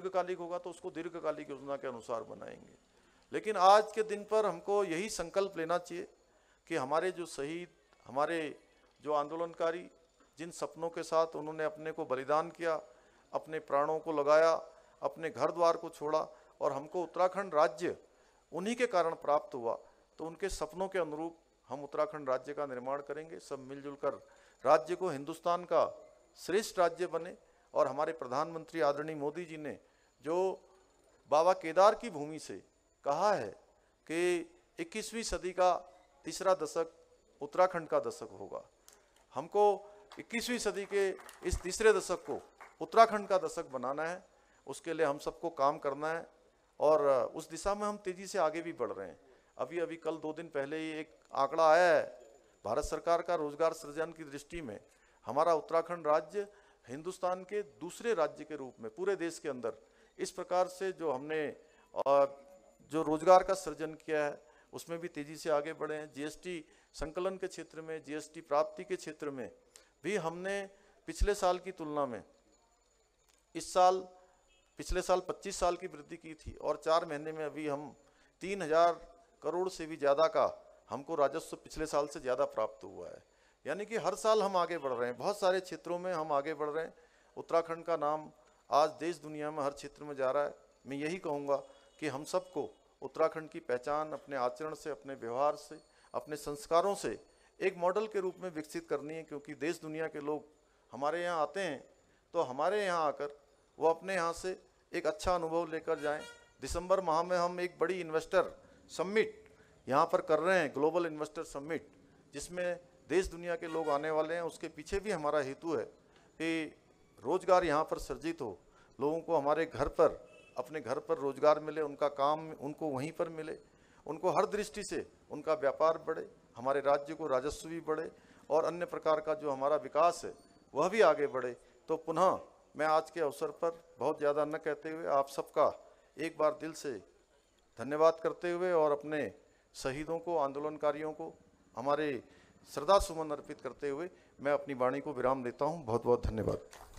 दीर्घकालिक होगा तो उसको दीर्घकालिक योजना के अनुसार बनाएंगे लेकिन आज के दिन पर हमको यही संकल्प लेना चाहिए कि हमारे जो शहीद हमारे जो आंदोलनकारी जिन सपनों के साथ उन्होंने अपने को बलिदान किया अपने प्राणों को लगाया अपने घर द्वार को छोड़ा और हमको उत्तराखंड राज्य उन्हीं के कारण प्राप्त हुआ तो उनके सपनों के अनुरूप हम उत्तराखंड राज्य का निर्माण करेंगे सब मिलजुल कर राज्य को हिंदुस्तान का श्रेष्ठ राज्य बने और हमारे प्रधानमंत्री आदरणीय मोदी जी ने जो बाबा केदार की भूमि से कहा है कि 21वीं सदी का तीसरा दशक उत्तराखंड का दशक होगा हमको 21वीं सदी के इस तीसरे दशक को उत्तराखंड का दशक बनाना है उसके लिए हम सबको काम करना है और उस दिशा में हम तेज़ी से आगे भी बढ़ रहे हैं अभी अभी कल दो दिन पहले ही एक आंकड़ा आया है भारत सरकार का रोजगार सृजन की दृष्टि में हमारा उत्तराखंड राज्य हिंदुस्तान के दूसरे राज्य के रूप में पूरे देश के अंदर इस प्रकार से जो हमने जो रोजगार का सृजन किया है उसमें भी तेजी से आगे बढ़े हैं जीएसटी संकलन के क्षेत्र में जीएसटी प्राप्ति के क्षेत्र में भी हमने पिछले साल की तुलना में इस साल पिछले साल 25 साल की वृद्धि की थी और चार महीने में अभी हम 3000 करोड़ से भी ज़्यादा का हमको राजस्व पिछले साल से ज़्यादा प्राप्त हुआ है यानी कि हर साल हम आगे बढ़ रहे हैं बहुत सारे क्षेत्रों में हम आगे बढ़ रहे हैं उत्तराखंड का नाम आज देश दुनिया में हर क्षेत्र में जा रहा है मैं यही कहूँगा कि हम सबको उत्तराखंड की पहचान अपने आचरण से अपने व्यवहार से अपने संस्कारों से एक मॉडल के रूप में विकसित करनी है क्योंकि देश दुनिया के लोग हमारे यहाँ आते हैं तो हमारे यहाँ आकर वो अपने यहाँ से एक अच्छा अनुभव लेकर जाएं दिसंबर माह में हम एक बड़ी इन्वेस्टर समिट यहाँ पर कर रहे हैं ग्लोबल इन्वेस्टर समिट जिसमें देश दुनिया के लोग आने वाले हैं उसके पीछे भी हमारा हेतु है कि रोज़गार यहाँ पर सर्जित हो लोगों को हमारे घर पर अपने घर पर रोज़गार मिले उनका काम उनको वहीं पर मिले उनको हर दृष्टि से उनका व्यापार बढ़े हमारे राज्य को राजस्व भी बढ़े और अन्य प्रकार का जो हमारा विकास है वह भी आगे बढ़े तो पुनः मैं आज के अवसर पर बहुत ज़्यादा न कहते हुए आप सबका एक बार दिल से धन्यवाद करते हुए और अपने शहीदों को आंदोलनकारियों को हमारे श्रद्धा सुमन अर्पित करते हुए मैं अपनी वाणी को विराम देता हूँ बहुत बहुत धन्यवाद